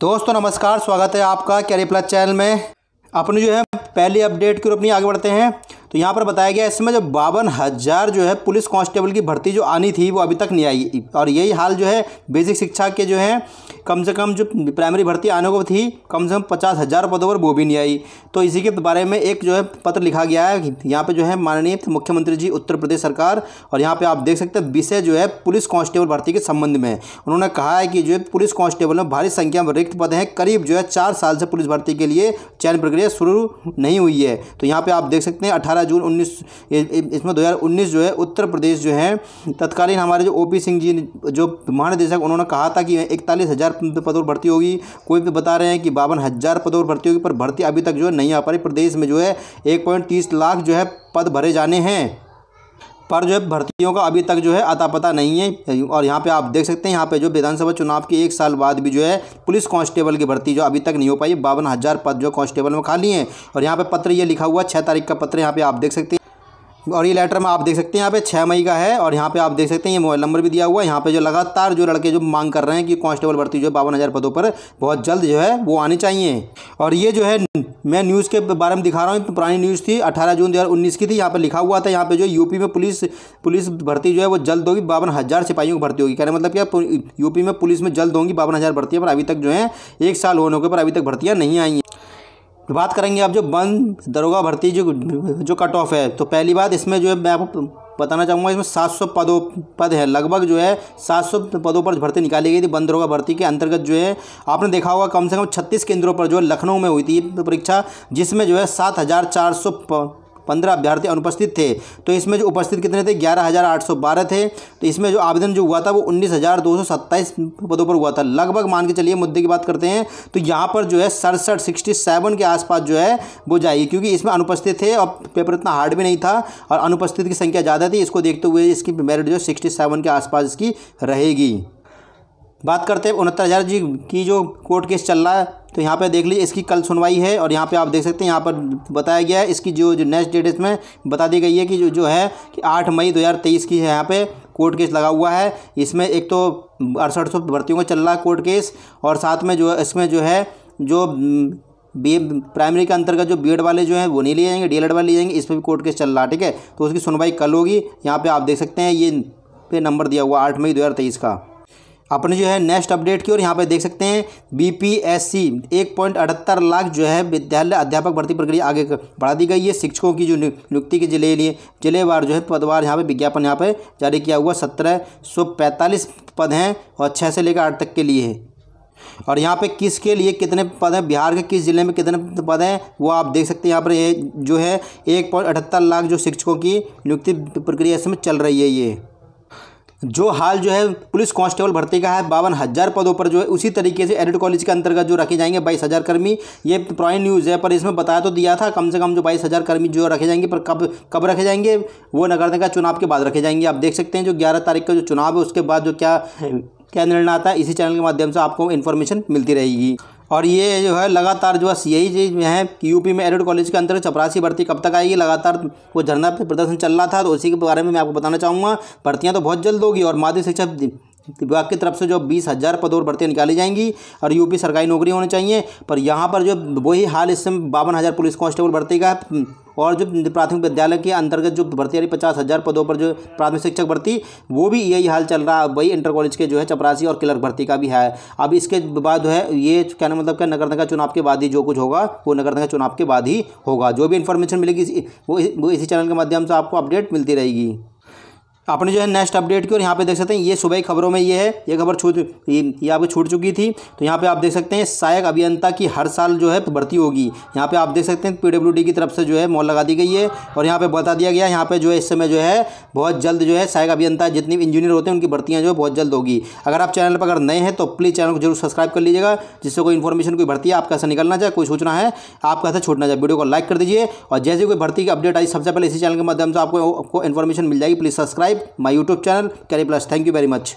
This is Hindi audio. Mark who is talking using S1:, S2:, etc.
S1: दोस्तों नमस्कार स्वागत है आपका कैरी प्लस चैनल में अपनी जो है पहली अपडेट की ओर अपनी आगे बढ़ते हैं तो यहाँ पर बताया गया इसमें जो बावन हज़ार जो है पुलिस कांस्टेबल की भर्ती जो आनी थी वो अभी तक नहीं आई और यही हाल जो है बेसिक शिक्षा के जो है कम से कम जो प्राइमरी भर्ती आने को थी कम से कम पचास हज़ार पदों पर वो भी नहीं आई तो इसी के बारे में एक जो है पत्र लिखा गया है यहाँ पर जो है माननीय मुख्यमंत्री जी उत्तर प्रदेश सरकार और यहाँ पर आप देख सकते हैं विषय जो है पुलिस कांस्टेबल भर्ती के संबंध में उन्होंने कहा है कि जो पुलिस कांस्टेबल में भारी संख्या में रिक्त पद हैं करीब जो है चार साल से पुलिस भर्ती के लिए चयन प्रक्रिया शुरू नहीं हुई है तो यहाँ पर आप देख सकते हैं अठारह बारह जून उन्नीस इसमें दो जो है उत्तर प्रदेश जो है तत्कालीन हमारे जो ओ सिंह जी जो महानिदेशक उन्होंने कहा था कि इकतालीस हज़ार पदों पर भर्ती होगी कोई भी बता रहे हैं कि बावन हज़ार पदों पर भर्ती होगी पर भर्ती अभी तक जो है नहीं आ पा रही प्रदेश में जो है एक पॉइंट तीस लाख जो है पद भरे जाने हैं पर जो है भर्तियों का अभी तक जो है अता पता नहीं है और यहाँ पे आप देख सकते हैं यहाँ पे जो विधानसभा चुनाव के एक साल बाद भी जो है पुलिस कांस्टेबल की भर्ती जो अभी तक नहीं हो पाई बावन हज़ार पद जो कांस्टेबल में खाली हैं और यहाँ पे पत्र ये लिखा हुआ छः तारीख का पत्र यहाँ पे आप देख सकते हैं और ये लेटर में आप देख सकते हैं यहाँ पे छः मई का है और यहाँ पे आप देख सकते हैं ये मोबाइल नंबर भी दिया हुआ है यहाँ पे जो लगातार जो लड़के जो मांग कर रहे हैं कि कांस्टेबल भर्ती जो है बावन हज़ार पदों पर बहुत जल्द जो है वो आने चाहिए और ये जो है मैं न्यूज़ के बारे में दिखा रहा हूँ पुरानी न्यूज़ थी अठारह जून दो की थी यहाँ पर लिखा हुआ था यहाँ पर जो यूपी में पुलिस पुलिस भर्ती जो है वो जल्द होगी बावन हज़ार सिपाहियों की भर्ती होगी कहने मतलब क्या यूपी में पुलिस में जल्द होंगी बावन हज़ार पर अभी तक जो है एक साल होने के पर अभी तक भर्तियाँ नहीं आई हैं तो बात करेंगे आप जो बन दरोगा भर्ती जो जो कट ऑफ है तो पहली बात इसमें जो है मैं आपको बताना चाहूँगा इसमें 700 पदों पद है लगभग जो है 700 पदों पर भर्ती निकाली गई थी बंद दरोगा भर्ती के अंतर्गत जो है आपने देखा होगा कम से कम 36 केंद्रों पर जो है लखनऊ में हुई थी तो परीक्षा जिसमें जो है सात हज़ार चार सौ पंद्रह अभ्यर्थी अनुपस्थित थे तो इसमें जो उपस्थित कितने थे ग्यारह हज़ार आठ सौ बारह थे तो इसमें जो आवेदन जो हुआ था वो उन्नीस हज़ार दो सौ सत्ताईस पदों पर हुआ था लगभग मान के चलिए मुद्दे की बात करते हैं तो यहाँ पर जो है सड़सठ सिक्सटी सेवन के आसपास जो है वो जाएगी क्योंकि इसमें अनुपस्थित थे और पेपर इतना हार्ड भी नहीं था और अनुपस्थित की संख्या ज़्यादा थी इसको देखते हुए इसकी मेरिट जो सिक्सटी सेवन के आसपास इसकी रहेगी बात करते हैं उनहत्तर हज़ार जी की जो कोर्ट केस चल रहा है तो यहाँ पे देख लीजिए इसकी कल सुनवाई है और यहाँ पे आप देख सकते हैं यहाँ पर बताया गया है इसकी जो जो नेक्स्ट डेट इसमें बता दी गई है कि जो जो है कि आठ मई दो की है यहाँ पर कोर्ट केस लगा हुआ है इसमें एक तो अड़सठ सौ भर्तियों का चल रहा है कोर्ट केस और साथ में जो इसमें जो है जो बी हम्म, प्राइमरी के अंतर्गत जो बी वाले जो हैं वो नहीं लिए जाएंगे डी वाले लिए जाएंगे इस पर भी कोर्ट केस चल रहा है ठीक है तो उसकी सुनवाई कल होगी यहाँ पे आप देख सकते हैं ये पे नंबर दिया हुआ आठ मई दो का अपने जो है नेक्स्ट अपडेट की और यहाँ पे देख सकते हैं बीपीएससी एक पॉइंट अठहत्तर लाख जो है विद्यालय अध्यापक भर्ती प्रक्रिया आगे बढ़ा दी गई है शिक्षकों की जो नियुक्ति के जिले लिए जिलेवार जो है पदवार यहाँ पे विज्ञापन यहाँ पे जारी किया हुआ सत्रह सौ पैंतालीस पद हैं और छः से लेकर आठ तक के लिए है और यहाँ पे किसके लिए कितने पद हैं बिहार के किस ज़िले में कितने पद हैं वो आप देख सकते हैं यहाँ पर ये जो है एक पॉइंट अठहत्तर लाख जो शिक्षकों की नियुक्ति प्रक्रिया इसमें चल रही है ये जो हाल जो है पुलिस कांस्टेबल भर्ती का है बावन हज़ार पदों पर जो है उसी तरीके से एडिट कॉलेज के अंतर्गत जो रखे जाएंगे बाईस हज़ार कर्मी ये प्राइम न्यूज़ है पर इसमें बताया तो दिया था कम से कम जो बाईस हज़ार कर्मी जो रखे जाएंगे पर कब कब रखे जाएंगे वो नगर निगम चुनाव के बाद रखे जाएंगे आप देख सकते हैं जो ग्यारह तारीख का जो चुनाव है उसके बाद जो क्या क्या निर्णय आता है इसी चैनल के माध्यम से आपको इन्फॉर्मेशन मिलती रहेगी और ये जो है लगातार जो बस यही चीज़ में है कि यूपी में एडेड कॉलेज के अंतर्गत चपरासी भर्ती कब तक आएगी लगातार वो धरना प्रदर्शन चल रहा था तो उसी के बारे में मैं आपको बताना चाहूँगा भर्तियाँ तो बहुत जल्द होगी और माध्यमिक शिक्षा विभाग की तरफ से जो बीस हज़ार पद और भर्तियाँ निकाली जाएंगी और यूपी सरकारी नौकरी होनी चाहिए पर यहाँ पर जो वही हाल इस समय बावन हज़ार पुलिस कांस्टेबल भर्ती का और जो प्राथमिक विद्यालय के अंतर्गत जो भर्ती आ रही पचास हज़ार पदों पर जो प्राथमिक शिक्षक भर्ती वो भी यही हाल चल रहा है वही इंटर कॉलेज के जो है चपरासी और क्लर्क भर्ती का भी है अब इसके बाद जो है ये कहना मतलब क्या नगर निगम चुनाव के बाद ही जो कुछ होगा वो नगर निगम चुनाव के बाद ही होगा जो भी इन्फॉर्मेशन मिलेगी वो इसी चैनल के माध्यम से आपको अपडेट मिलती रहेगी आपने जो है नेक्स्ट अपडेट की और यहाँ पे देख सकते हैं ये सुबह खबरों में ये है ये खबर छूट ये, ये आपको छूट चुकी थी तो यहाँ पे आप देख सकते हैं सहायक अभियंता की हर साल जो है तो भर्ती होगी यहाँ पे आप देख सकते हैं पीडब्ल्यूडी की तरफ से जो है मॉल लगा दी गई है और यहाँ पे बता दिया गया यहाँ पे जो है इस समय जो है बहुत जल्द जो है सहायक अभियंता जितनी भी इंजीनियर होते हैं उनकी भर्तियाँ जो है बहुत जल्द होगी अगर आप चैनल पर अगर नए हैं तो प्लीज़ चैनल को जरूर सब्सक्राइब कर लीजिएगा जिससे कोई इन्फॉर्मेशन कोई भर्ती है आपका कैसे निकलना चाहे कोई सूचना है आपका कैसे छूटना चाहिए वीडियो को लाइक कर दीजिए और जैसे कोई भर्ती की अपडेट आई सबसे पहले इसी चैनल के माध्यम से आपको इन्फॉर्मेशन मिल जाएगी please subscribe subscribe my YouTube channel Carry plus thank you very much